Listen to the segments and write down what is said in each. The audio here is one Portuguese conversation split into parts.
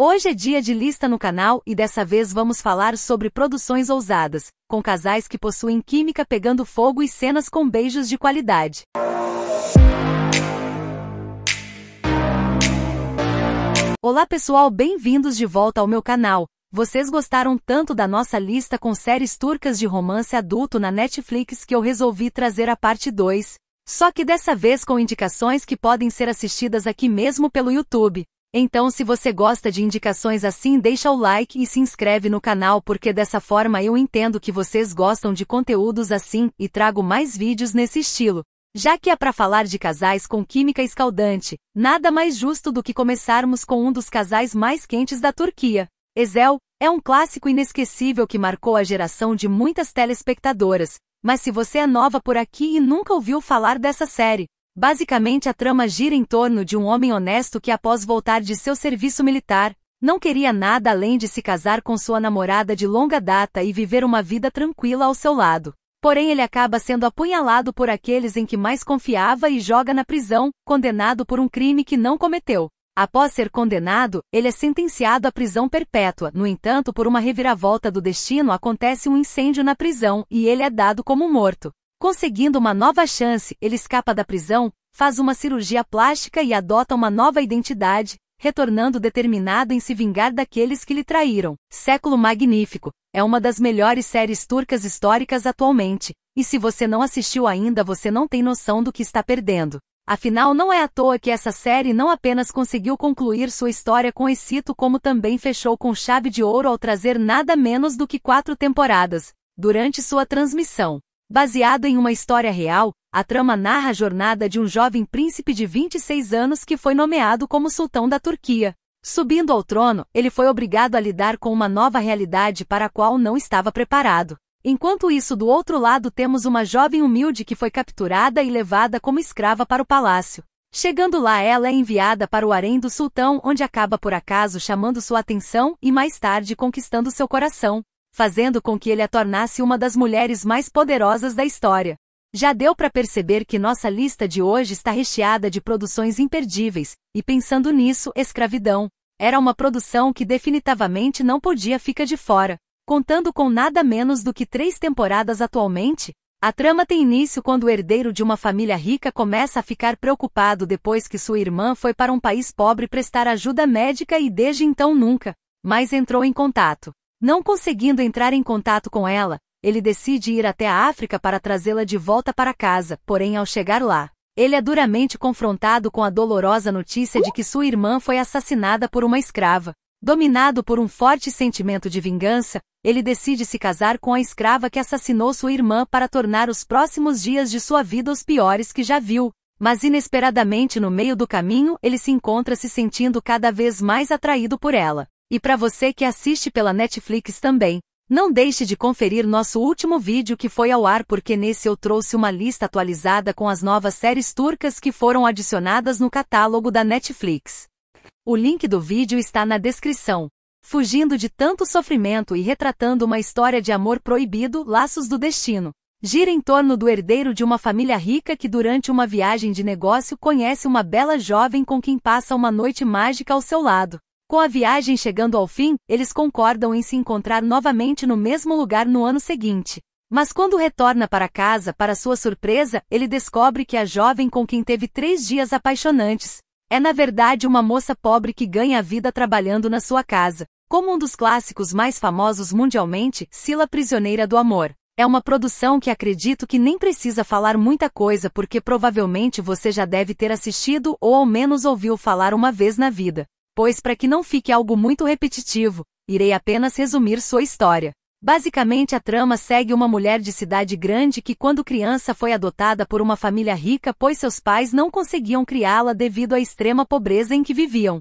Hoje é dia de lista no canal e dessa vez vamos falar sobre produções ousadas, com casais que possuem química pegando fogo e cenas com beijos de qualidade. Olá pessoal, bem-vindos de volta ao meu canal. Vocês gostaram tanto da nossa lista com séries turcas de romance adulto na Netflix que eu resolvi trazer a parte 2, só que dessa vez com indicações que podem ser assistidas aqui mesmo pelo YouTube. Então se você gosta de indicações assim deixa o like e se inscreve no canal porque dessa forma eu entendo que vocês gostam de conteúdos assim e trago mais vídeos nesse estilo. Já que é para falar de casais com química escaldante, nada mais justo do que começarmos com um dos casais mais quentes da Turquia. Ezel é um clássico inesquecível que marcou a geração de muitas telespectadoras, mas se você é nova por aqui e nunca ouviu falar dessa série, Basicamente a trama gira em torno de um homem honesto que após voltar de seu serviço militar, não queria nada além de se casar com sua namorada de longa data e viver uma vida tranquila ao seu lado. Porém ele acaba sendo apunhalado por aqueles em que mais confiava e joga na prisão, condenado por um crime que não cometeu. Após ser condenado, ele é sentenciado à prisão perpétua. No entanto, por uma reviravolta do destino, acontece um incêndio na prisão e ele é dado como morto. Conseguindo uma nova chance, ele escapa da prisão, faz uma cirurgia plástica e adota uma nova identidade, retornando determinado em se vingar daqueles que lhe traíram. Século Magnífico é uma das melhores séries turcas históricas atualmente, e se você não assistiu ainda, você não tem noção do que está perdendo. Afinal, não é à toa que essa série não apenas conseguiu concluir sua história com êxito, como também fechou com chave de ouro ao trazer nada menos do que quatro temporadas durante sua transmissão. Baseado em uma história real, a trama narra a jornada de um jovem príncipe de 26 anos que foi nomeado como sultão da Turquia. Subindo ao trono, ele foi obrigado a lidar com uma nova realidade para a qual não estava preparado. Enquanto isso, do outro lado temos uma jovem humilde que foi capturada e levada como escrava para o palácio. Chegando lá, ela é enviada para o harém do sultão, onde acaba por acaso chamando sua atenção e mais tarde conquistando seu coração fazendo com que ele a tornasse uma das mulheres mais poderosas da história. Já deu para perceber que nossa lista de hoje está recheada de produções imperdíveis, e pensando nisso, Escravidão era uma produção que definitivamente não podia ficar de fora. Contando com nada menos do que três temporadas atualmente, a trama tem início quando o herdeiro de uma família rica começa a ficar preocupado depois que sua irmã foi para um país pobre prestar ajuda médica e desde então nunca mais entrou em contato. Não conseguindo entrar em contato com ela, ele decide ir até a África para trazê-la de volta para casa, porém ao chegar lá, ele é duramente confrontado com a dolorosa notícia de que sua irmã foi assassinada por uma escrava. Dominado por um forte sentimento de vingança, ele decide se casar com a escrava que assassinou sua irmã para tornar os próximos dias de sua vida os piores que já viu. Mas inesperadamente no meio do caminho, ele se encontra se sentindo cada vez mais atraído por ela. E para você que assiste pela Netflix também, não deixe de conferir nosso último vídeo que foi ao ar porque nesse eu trouxe uma lista atualizada com as novas séries turcas que foram adicionadas no catálogo da Netflix. O link do vídeo está na descrição. Fugindo de tanto sofrimento e retratando uma história de amor proibido, Laços do Destino. Gira em torno do herdeiro de uma família rica que durante uma viagem de negócio conhece uma bela jovem com quem passa uma noite mágica ao seu lado. Com a viagem chegando ao fim, eles concordam em se encontrar novamente no mesmo lugar no ano seguinte. Mas quando retorna para casa, para sua surpresa, ele descobre que a jovem com quem teve três dias apaixonantes é na verdade uma moça pobre que ganha a vida trabalhando na sua casa. Como um dos clássicos mais famosos mundialmente, Sila Prisioneira do Amor. É uma produção que acredito que nem precisa falar muita coisa porque provavelmente você já deve ter assistido ou ao menos ouviu falar uma vez na vida pois para que não fique algo muito repetitivo, irei apenas resumir sua história. Basicamente, a trama segue uma mulher de cidade grande que, quando criança, foi adotada por uma família rica pois seus pais não conseguiam criá-la devido à extrema pobreza em que viviam.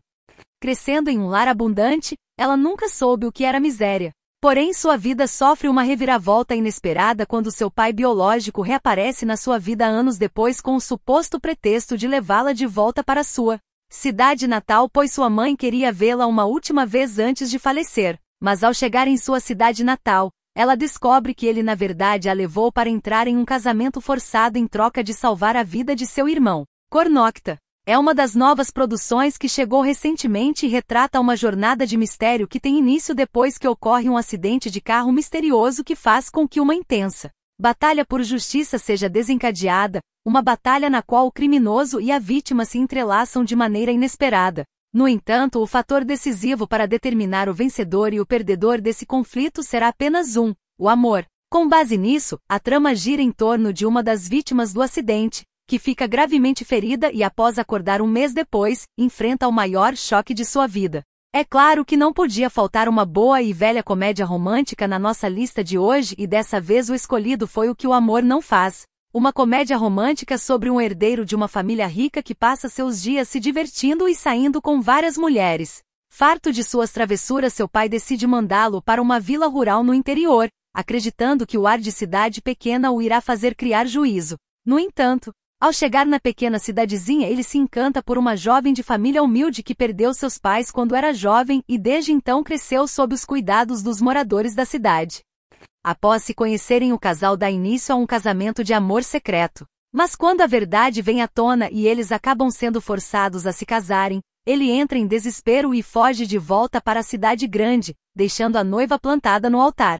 Crescendo em um lar abundante, ela nunca soube o que era miséria. Porém, sua vida sofre uma reviravolta inesperada quando seu pai biológico reaparece na sua vida anos depois com o suposto pretexto de levá-la de volta para sua cidade natal, pois sua mãe queria vê-la uma última vez antes de falecer. Mas ao chegar em sua cidade natal, ela descobre que ele na verdade a levou para entrar em um casamento forçado em troca de salvar a vida de seu irmão. Cornocta é uma das novas produções que chegou recentemente e retrata uma jornada de mistério que tem início depois que ocorre um acidente de carro misterioso que faz com que uma intensa Batalha por justiça seja desencadeada, uma batalha na qual o criminoso e a vítima se entrelaçam de maneira inesperada. No entanto, o fator decisivo para determinar o vencedor e o perdedor desse conflito será apenas um: o amor. Com base nisso, a trama gira em torno de uma das vítimas do acidente, que fica gravemente ferida e, após acordar um mês depois, enfrenta o maior choque de sua vida. É claro que não podia faltar uma boa e velha comédia romântica na nossa lista de hoje e dessa vez o escolhido foi O que o amor não faz. Uma comédia romântica sobre um herdeiro de uma família rica que passa seus dias se divertindo e saindo com várias mulheres. Farto de suas travessuras, seu pai decide mandá-lo para uma vila rural no interior, acreditando que o ar de cidade pequena o irá fazer criar juízo. No entanto, ao chegar na pequena cidadezinha, ele se encanta por uma jovem de família humilde que perdeu seus pais quando era jovem e desde então cresceu sob os cuidados dos moradores da cidade. Após se conhecerem, o casal dá início a um casamento de amor secreto. Mas quando a verdade vem à tona e eles acabam sendo forçados a se casarem, ele entra em desespero e foge de volta para a cidade grande, deixando a noiva plantada no altar.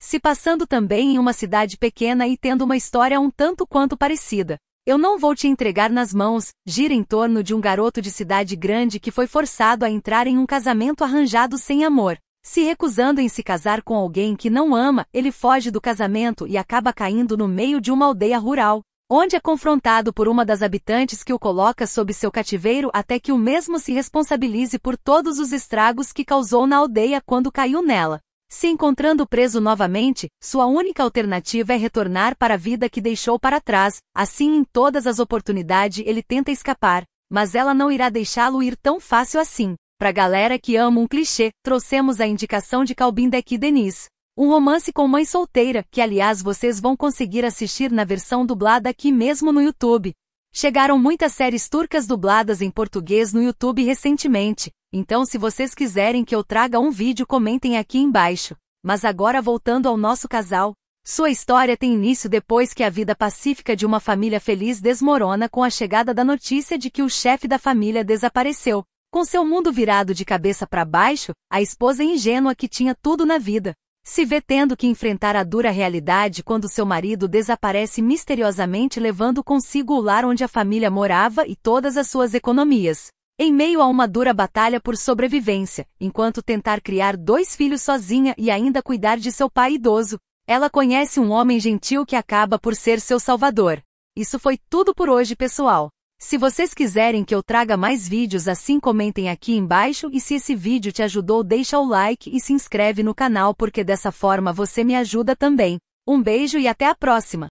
Se passando também em uma cidade pequena e tendo uma história um tanto quanto parecida. Eu não vou te entregar nas mãos, gira em torno de um garoto de cidade grande que foi forçado a entrar em um casamento arranjado sem amor. Se recusando em se casar com alguém que não ama, ele foge do casamento e acaba caindo no meio de uma aldeia rural, onde é confrontado por uma das habitantes que o coloca sob seu cativeiro até que o mesmo se responsabilize por todos os estragos que causou na aldeia quando caiu nela. Se encontrando preso novamente, sua única alternativa é retornar para a vida que deixou para trás, assim em todas as oportunidades ele tenta escapar, mas ela não irá deixá-lo ir tão fácil assim. Pra galera que ama um clichê, trouxemos a indicação de Calbin Deck e Denise. Um romance com mãe solteira, que aliás vocês vão conseguir assistir na versão dublada aqui mesmo no YouTube. Chegaram muitas séries turcas dubladas em português no YouTube recentemente, então se vocês quiserem que eu traga um vídeo comentem aqui embaixo. Mas agora voltando ao nosso casal, sua história tem início depois que a vida pacífica de uma família feliz desmorona com a chegada da notícia de que o chefe da família desapareceu. Com seu mundo virado de cabeça para baixo, a esposa ingênua que tinha tudo na vida, se vê tendo que enfrentar a dura realidade quando seu marido desaparece misteriosamente levando consigo o lar onde a família morava e todas as suas economias. Em meio a uma dura batalha por sobrevivência, enquanto tentar criar dois filhos sozinha e ainda cuidar de seu pai idoso, ela conhece um homem gentil que acaba por ser seu salvador. Isso foi tudo por hoje, pessoal. Se vocês quiserem que eu traga mais vídeos assim comentem aqui embaixo e se esse vídeo te ajudou deixa o like e se inscreve no canal porque dessa forma você me ajuda também. Um beijo e até a próxima!